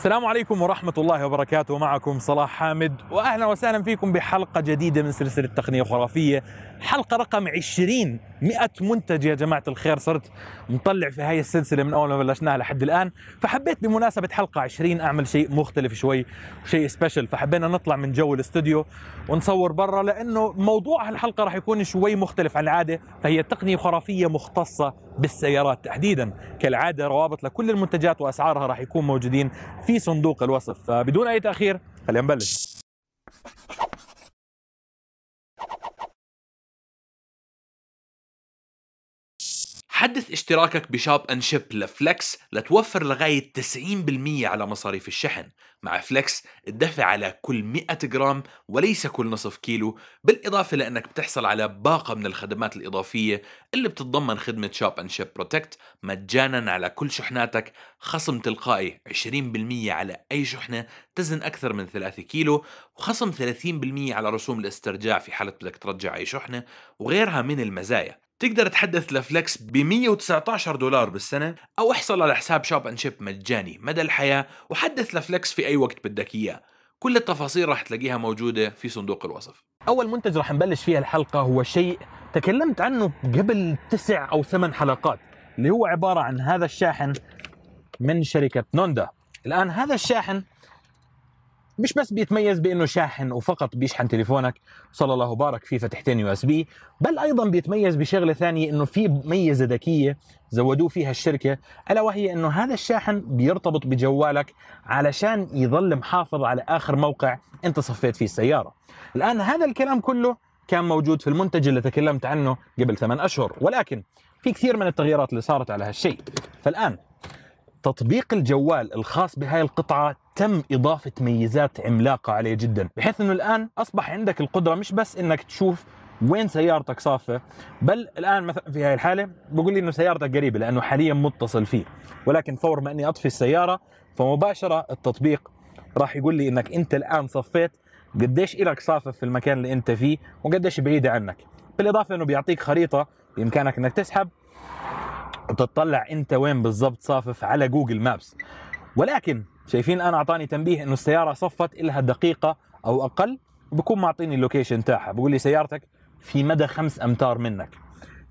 السلام عليكم ورحمة الله وبركاته معكم صلاح حامد وأهلا وسهلا فيكم بحلقة جديدة من سلسلة تقنية خرافية حلقة رقم 20 100 منتج يا جماعة الخير صرت مطلع في هاي السلسلة من أول ما بلشناها لحد الآن فحبيت بمناسبة حلقة 20 أعمل شيء مختلف شوي شيء سبيشل فحبينا نطلع من جو الاستوديو ونصور برا لأنه موضوع هالحلقة راح يكون شوي مختلف عن العادة فهي تقنية خرافية مختصة بالسيارات تحديدا كالعادة روابط لكل المنتجات وأسعارها راح يكون موجودين في في صندوق الوصف فبدون اي تاخير خلينا نبلش حدث اشتراكك بشاب ان شيب لفلكس لتوفر لغاية 90% على مصاريف الشحن مع فلكس الدفع على كل 100 جرام وليس كل نصف كيلو بالإضافة لأنك بتحصل على باقة من الخدمات الإضافية اللي بتتضمن خدمة شاب ان شيب بروتكت مجانا على كل شحناتك خصم تلقائي 20% على أي شحنة تزن أكثر من 3 كيلو وخصم 30% على رسوم الاسترجاع في حالة بدك ترجع أي شحنة وغيرها من المزايا تقدر تحدث لفلكس ب 119 دولار بالسنة أو احصل على حساب شوب أند شيب مجاني مدى الحياة وحدث لفلكس في أي وقت بدك إياه كل التفاصيل راح تلاقيها موجودة في صندوق الوصف أول منتج راح نبلش فيه الحلقة هو شيء تكلمت عنه قبل تسع أو ثمان حلقات اللي هو عبارة عن هذا الشاحن من شركة نوندا الآن هذا الشاحن مش بس بيتميز بانه شاحن وفقط بيشحن تليفونك صلى الله وبارك فيه فتحتين يو اس بي بل ايضا بيتميز بشغله ثانيه انه في ميزه ذكيه زودوه فيها الشركه الا وهي انه هذا الشاحن بيرتبط بجوالك علشان يظل محافظ على اخر موقع انت صفيت فيه السياره الان هذا الكلام كله كان موجود في المنتج اللي تكلمت عنه قبل ثمان اشهر ولكن في كثير من التغييرات اللي صارت على هالشيء فالان تطبيق الجوال الخاص بهاي القطعة تم إضافة ميزات عملاقة عليه جدا بحيث أنه الآن أصبح عندك القدرة مش بس أنك تشوف وين سيارتك صافة بل الآن مثلا في هذه الحالة بقول لي أنه سيارتك قريبة لأنه حاليا متصل فيه ولكن فور ما أني أطفي السيارة فمباشرة التطبيق راح يقول لي أنك أنت الآن صفيت قديش إلك صافة في المكان اللي أنت فيه وقديش بعيدة عنك بالإضافة أنه بيعطيك خريطة بإمكانك أنك تسحب وتطلع أنت وين بالضبط صافف على جوجل مابس ولكن شايفين انا اعطاني تنبيه انه السياره صفت لها دقيقه او اقل بكون معطيني اللوكيشن تاعها بقول لي سيارتك في مدى خمس امتار منك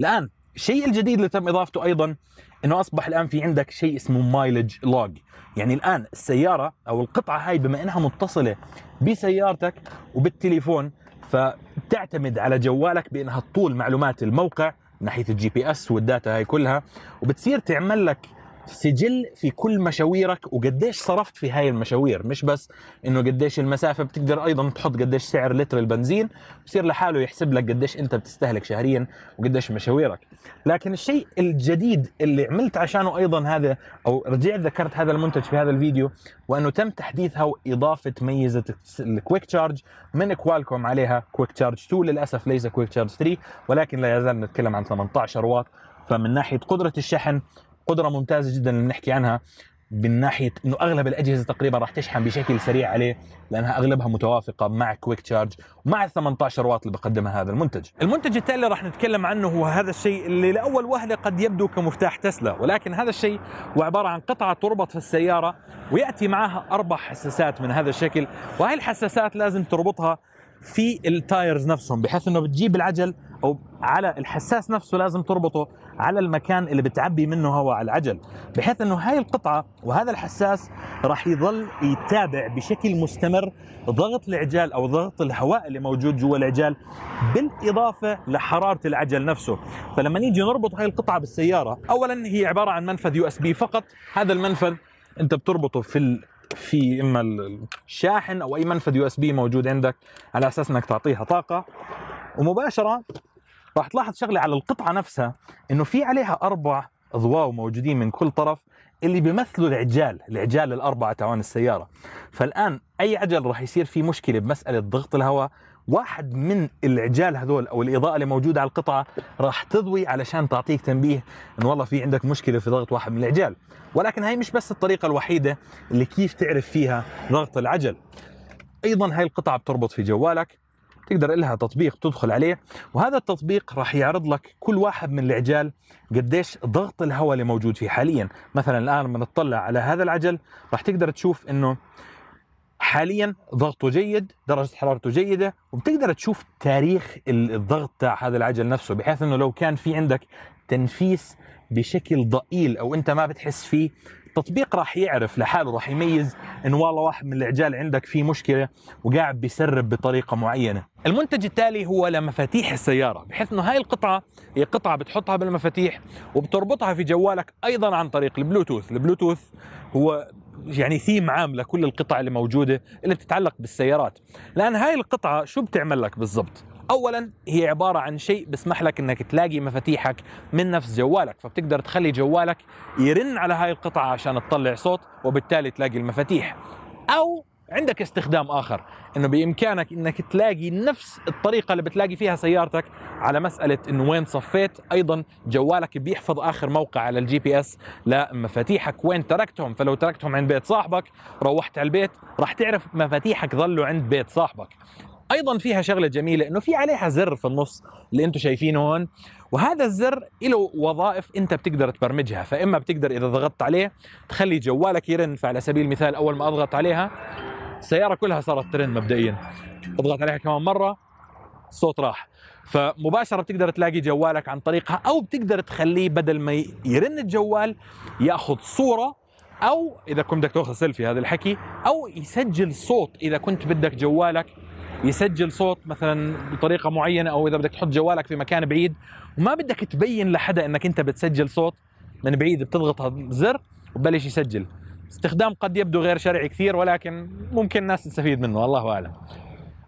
الان الشيء الجديد اللي تم اضافته ايضا انه اصبح الان في عندك شيء اسمه مايلج لوج يعني الان السياره او القطعه هاي بما انها متصله بسيارتك وبالتليفون فبتعتمد على جوالك بانها تطول معلومات الموقع من ناحيه الجي بي اس والداتا هاي كلها وبتصير تعمل لك سجل في كل مشاويرك وقديش صرفت في هاي المشاوير مش بس انه قديش المسافه بتقدر ايضا تحط قديش سعر لتر البنزين بصير لحاله يحسب لك قديش انت بتستهلك شهريا وقديش مشاويرك لكن الشيء الجديد اللي عملت عشانه ايضا هذا او رجعت ذكرت هذا المنتج في هذا الفيديو وانه تم تحديثها واضافه ميزه الكويك تشارج من كوالكوم عليها كويك تشارج 2 للاسف ليس كويك تشارج 3 ولكن لا يزال نتكلم عن 18 واط فمن ناحيه قدره الشحن قدره ممتازه جدا اللي بنحكي عنها من ناحيه انه اغلب الاجهزه تقريبا راح تشحن بشكل سريع عليه لانها اغلبها متوافقه مع كويك تشارج ومع ال 18 واط اللي بقدمها هذا المنتج. المنتج التالي اللي راح نتكلم عنه هو هذا الشيء اللي لاول وهله قد يبدو كمفتاح تسلا ولكن هذا الشيء هو عباره عن قطعه تربط في السياره وياتي معها اربع حساسات من هذا الشكل وهي الحساسات لازم تربطها في التايرز نفسهم بحيث انه بتجيب العجل او على الحساس نفسه لازم تربطه على المكان اللي بتعبي منه هواء على العجل بحيث انه هاي القطعه وهذا الحساس راح يظل يتابع بشكل مستمر ضغط العجال او ضغط الهواء اللي موجود جوا العجال بالاضافه لحراره العجل نفسه فلما نيجي نربط هاي القطعه بالسياره اولا هي عباره عن منفذ يو اس بي فقط هذا المنفذ انت بتربطه في ال... في اما الشاحن او اي منفذ يو اس بي موجود عندك على اساس انك تعطيها طاقه ومباشره راح تلاحظ شغله على القطعه نفسها انه في عليها اربع اضواو موجودين من كل طرف اللي بيمثلوا العجال العجال الاربعه تاعون السياره فالان اي عجل راح يصير فيه مشكله بمساله ضغط الهواء واحد من العجال هذول او الاضاءه اللي موجوده على القطعه راح تضوي علشان تعطيك تنبيه ان والله في عندك مشكله في ضغط واحد من العجال ولكن هاي مش بس الطريقه الوحيده اللي كيف تعرف فيها ضغط العجل ايضا هاي القطعه بتربط في جوالك تقدر لها تطبيق تدخل عليه وهذا التطبيق راح يعرض لك كل واحد من العجال قديش ضغط الهواء اللي موجود فيه حاليا مثلا الان لما نطلع على هذا العجل راح تقدر تشوف انه حاليا ضغطه جيد درجة حرارته جيدة وبتقدر تشوف تاريخ الضغط تاع هذا العجل نفسه بحيث انه لو كان في عندك تنفيس بشكل ضئيل او انت ما بتحس فيه التطبيق راح يعرف لحاله راح يميز ان والله واحد من العجال عندك فيه مشكله وقاعد بيسرب بطريقه معينه المنتج التالي هو لمفاتيح السياره بحيث انه هاي القطعه هي قطعه بتحطها بالمفاتيح وبتربطها في جوالك ايضا عن طريق البلوتوث البلوتوث هو يعني ثيم عام لكل القطع اللي موجوده اللي بتتعلق بالسيارات لان هاي القطعه شو بتعمل لك بالضبط اولا هي عباره عن شيء بيسمح لك انك تلاقي مفاتيحك من نفس جوالك فبتقدر تخلي جوالك يرن على هاي القطعه عشان تطلع صوت وبالتالي تلاقي المفاتيح او عندك استخدام اخر انه بامكانك انك تلاقي نفس الطريقه اللي بتلاقي فيها سيارتك على مساله انه وين صفيت ايضا جوالك بيحفظ اخر موقع على الجي بي اس لمفاتيحك وين تركتهم فلو تركتهم عند بيت صاحبك روحت على البيت راح تعرف مفاتيحك ظلوا عند بيت صاحبك ايضا فيها شغله جميله انه في عليها زر في النص اللي انتم شايفينه هون وهذا الزر له وظائف انت بتقدر تبرمجها فاما بتقدر اذا ضغطت عليه تخلي جوالك يرن فعلى سبيل المثال اول ما اضغط عليها السياره كلها صارت ترن مبدئيا اضغط عليها كمان مره الصوت راح فمباشره بتقدر تلاقي جوالك عن طريقها او بتقدر تخليه بدل ما يرن الجوال ياخذ صوره او اذا كنت بدك تاخذ سيلفي هذا الحكي او يسجل صوت اذا كنت بدك جوالك يسجل صوت مثلا بطريقه معينه او اذا بدك تحط جوالك في مكان بعيد وما بدك تبين لحدا انك انت بتسجل صوت من بعيد بتضغط الزر وبلش يسجل استخدام قد يبدو غير شرعي كثير ولكن ممكن الناس تستفيد منه الله اعلم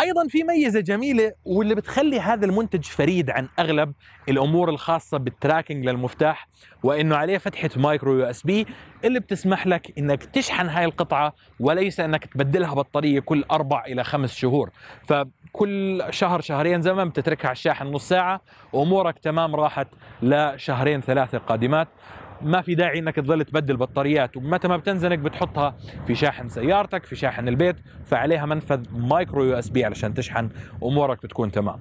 ايضا في ميزه جميله واللي بتخلي هذا المنتج فريد عن اغلب الامور الخاصه بالتراكنج للمفتاح وانه عليه فتحه مايكرو يو اس بي اللي بتسمح لك انك تشحن هاي القطعه وليس انك تبدلها بطاريه كل اربع الى خمس شهور فكل شهر شهرين زمن بتتركها على الشاحن نص ساعه وامورك تمام راحت لشهرين ثلاثه قادمات ما في داعي انك تظل تبدل بطاريات ومتى ما بتنزنق بتحطها في شاحن سيارتك في شاحن البيت فعليها منفذ مايكرو يو اس بي علشان تشحن امورك بتكون تمام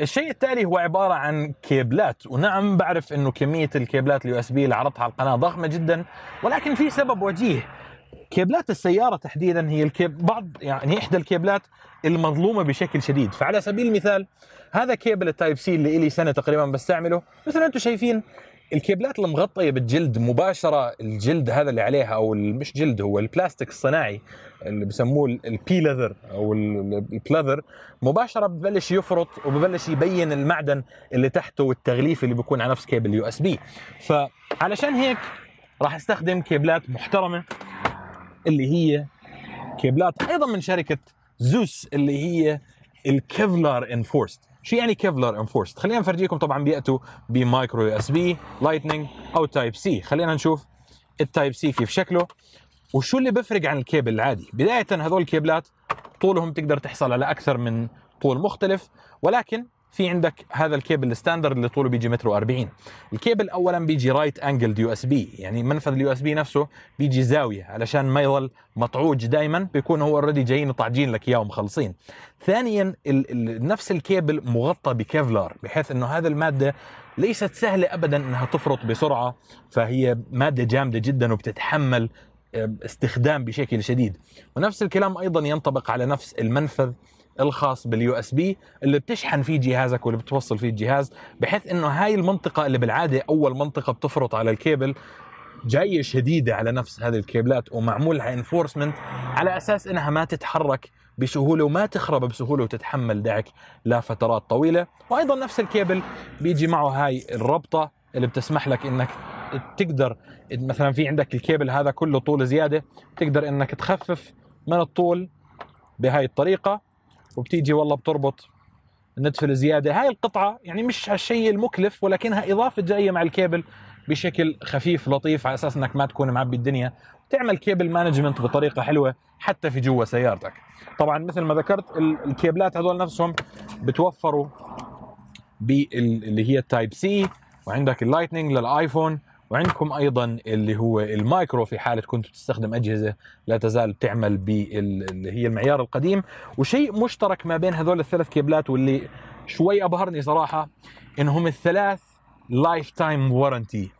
الشيء التالي هو عبارة عن كيبلات ونعم بعرف انه كمية الكيبلات اليو اس بي اللي عرضتها على القناة ضخمة جدا ولكن في سبب وجيه كيبلات السيارة تحديدا هي الكيب بعض يعني احدى الكيبلات المظلومة بشكل شديد فعلى سبيل المثال هذا كيبل التايب سي اللي لي سنة تقريبا بستعمله مثل ما انتم شايفين الكيبلات المغطيه بالجلد مباشره الجلد هذا اللي عليها او مش جلد هو البلاستيك الصناعي اللي بسموه البي لذر او البلاذر مباشره ببلش يفرط وببلش يبين المعدن اللي تحته والتغليف اللي بيكون على نفس كيبل يو اس بي فعلشان هيك راح استخدم كيبلات محترمه اللي هي كيبلات ايضا من شركه زوس اللي هي الكيفلار انفورست شو يعني كيفلر انفورست خلينا نفرجيكم طبعا بياتوا بمايكرو يو اس بي لايتنينج او تايب سي خلينا نشوف التايب سي كيف شكله وشو اللي بيفرق عن الكيبل العادي بدايه هذول الكيبلات طولهم تقدر تحصل على اكثر من طول مختلف ولكن في عندك هذا الكيبل الستاندرد اللي طوله بيجي متر و40 الكيبل اولا بيجي رايت انجلد يو اس بي يعني منفذ اليو اس بي نفسه بيجي زاويه علشان ما يظل مطعوج دائما بيكون هو اوريدي جايين طاجين لك اياه ومخلصين ثانيا ال ال نفس الكيبل مغطى بكيفلار بحيث انه هذا الماده ليست سهله ابدا انها تفرط بسرعه فهي ماده جامده جدا وبتتحمل استخدام بشكل شديد ونفس الكلام ايضا ينطبق على نفس المنفذ الخاص باليو اس بي اللي بتشحن فيه جهازك واللي بتوصل فيه الجهاز بحيث انه هاي المنطقه اللي بالعاده اول منطقه بتفرط على الكيبل جايه شديده على نفس هذه الكيبلات ومعمول لها انفورسمنت على اساس انها ما تتحرك بسهوله وما تخرب بسهوله وتتحمل دعك لفترات طويله وايضا نفس الكيبل بيجي معه هاي الربطه اللي بتسمح لك انك تقدر مثلا في عندك الكيبل هذا كله طول زياده تقدر انك تخفف من الطول بهاي الطريقه وبتيجي والله بتربط الندفل زياده هاي القطعه يعني مش هالشيء المكلف ولكنها اضافه جايه مع الكيبل بشكل خفيف لطيف على اساس انك ما تكون معبي الدنيا تعمل كيبل مانجمنت بطريقه حلوه حتى في جوا سيارتك طبعا مثل ما ذكرت الكيبلات هذول نفسهم بتوفروا باللي هي التايب سي وعندك اللايتنينج للايفون وعندكم ايضا اللي هو المايكرو في حاله كنت تستخدم اجهزه لا تزال تعمل باللي هي المعيار القديم وشيء مشترك ما بين هذول الثلاث كيبلات واللي شوي ابهرني صراحه انهم الثلاث لايف تايم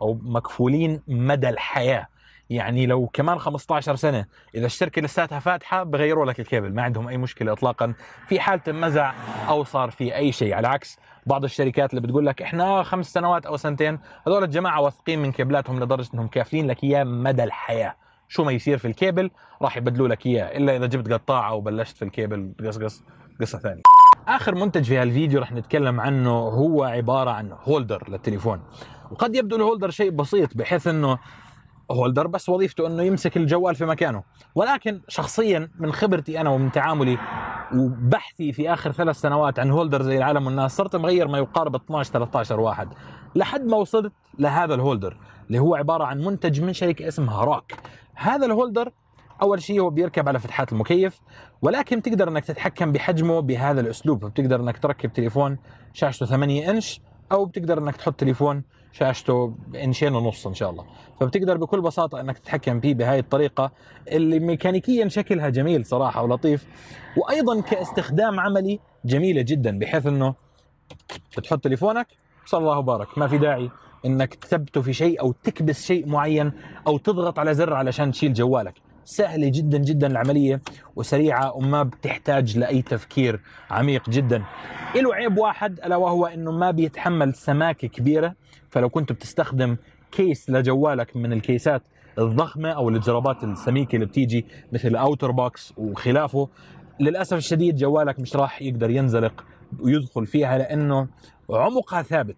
او مكفولين مدى الحياه يعني لو كمان 15 سنه اذا الشركه لساتها فاتحه بغيروا لك الكيبل ما عندهم اي مشكله اطلاقا في حاله مزع او صار في اي شيء على عكس بعض الشركات اللي بتقول لك احنا خمس سنوات او سنتين هذول الجماعه واثقين من كيبلاتهم لدرجه انهم كافلين لك اياه مدى الحياه شو ما يصير في الكيبل راح يبدلوا لك اياه الا اذا جبت قطاعه وبلشت في الكيبل قصقص قصه ثانيه اخر منتج في هالفيديو رح نتكلم عنه هو عباره عن هولدر للتليفون وقد يبدو الهولدر شيء بسيط بحيث انه هولدر بس وظيفته انه يمسك الجوال في مكانه ولكن شخصيا من خبرتي انا ومن تعاملي وبحثي في اخر ثلاث سنوات عن هولدر زي العالم والناس صرت مغير ما يقارب 12 13 واحد لحد ما وصلت لهذا الهولدر اللي هو عباره عن منتج من شركه اسمها راك هذا الهولدر اول شيء هو بيركب على فتحات المكيف ولكن بتقدر انك تتحكم بحجمه بهذا الاسلوب بتقدر انك تركب تليفون شاشته 8 انش او بتقدر انك تحط تليفون شاشته انشين ونص ان شاء الله فبتقدر بكل بساطه انك تتحكم فيه بهاي الطريقه اللي ميكانيكيا شكلها جميل صراحه ولطيف وايضا كاستخدام عملي جميله جدا بحيث انه بتحط تليفونك صلى الله وبارك ما في داعي انك تثبته في شيء او تكبس شيء معين او تضغط على زر علشان تشيل جوالك سهلة جدا جدا العملية وسريعة وما بتحتاج لأي تفكير عميق جدا له عيب واحد ألا وهو أنه ما بيتحمل سماكة كبيرة فلو كنت بتستخدم كيس لجوالك من الكيسات الضخمة أو الجرابات السميكة اللي بتيجي مثل أوتر بوكس وخلافه للأسف الشديد جوالك مش راح يقدر ينزلق ويدخل فيها لأنه عمقها ثابت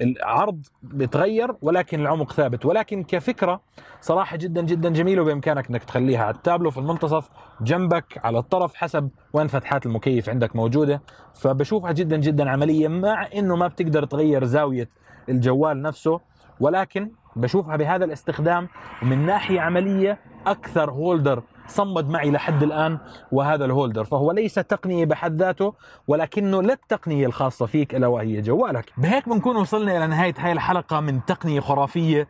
العرض بيتغير ولكن العمق ثابت ولكن كفكرة صراحة جدا جدا جميلة وبإمكانك أنك تخليها على التابلو في المنتصف جنبك على الطرف حسب وين فتحات المكيف عندك موجودة فبشوفها جدا جدا عملية مع أنه ما بتقدر تغير زاوية الجوال نفسه ولكن بشوفها بهذا الاستخدام من ناحية عملية أكثر هولدر صمد معي لحد الآن وهذا الهولدر فهو ليس تقنية بحد ذاته ولكنه لا التقنية الخاصة فيك ألا وهي جوالك بهيك بنكون وصلنا إلى نهاية هاي الحلقة من تقنية خرافية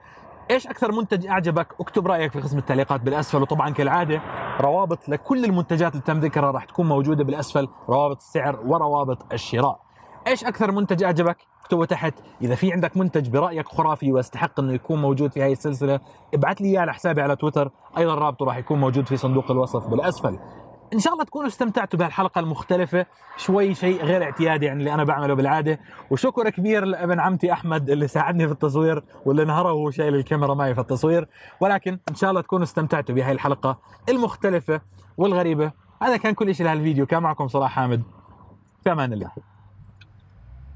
ايش اكثر منتج اعجبك اكتب رايك في قسم التعليقات بالاسفل وطبعا كالعاده روابط لكل المنتجات اللي تم ذكرها راح تكون موجوده بالاسفل روابط السعر وروابط الشراء ايش اكثر منتج اعجبك اكتبه تحت اذا في عندك منتج برايك خرافي ويستحق انه يكون موجود في هذه السلسله ابعث لي اياه على حسابي على تويتر ايضا رابطه راح يكون موجود في صندوق الوصف بالاسفل ان شاء الله تكونوا استمتعتوا بهالحلقه المختلفه شوي شيء غير اعتيادي عن اللي انا بعمله بالعاده وشكر كبير لابن عمتي احمد اللي ساعدني في التصوير واللي نهره وهو شايل الكاميرا معي في التصوير ولكن ان شاء الله تكونوا استمتعتوا بهي الحلقه المختلفه والغريبه هذا كان كل شيء لهالفيديو كان معكم صلاح حامد في امان الله